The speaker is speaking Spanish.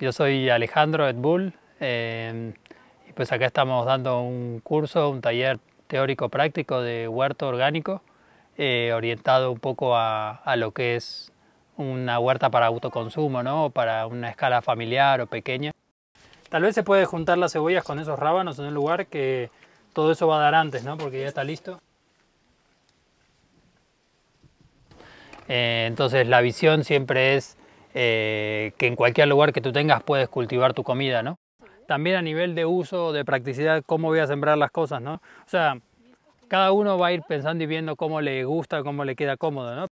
Yo soy Alejandro Edbull em, y pues acá estamos dando un curso, un taller teórico práctico de huerto orgánico eh, orientado un poco a, lo que es una huerta para autoconsumo, ¿no? para una escala familiar o pequeña. Tal vez se puede juntar las cebollas con esos rábanos en un lugar que todo eso va a dar antes, ¿no? porque ya está listo. Eh, entonces la visión siempre es eh, que en cualquier lugar que tú tengas puedes cultivar tu comida, ¿no? También a nivel de uso, de practicidad, cómo voy a sembrar las cosas, ¿no? O sea, cada uno va a ir pensando y viendo cómo le gusta, cómo le queda cómodo, ¿no?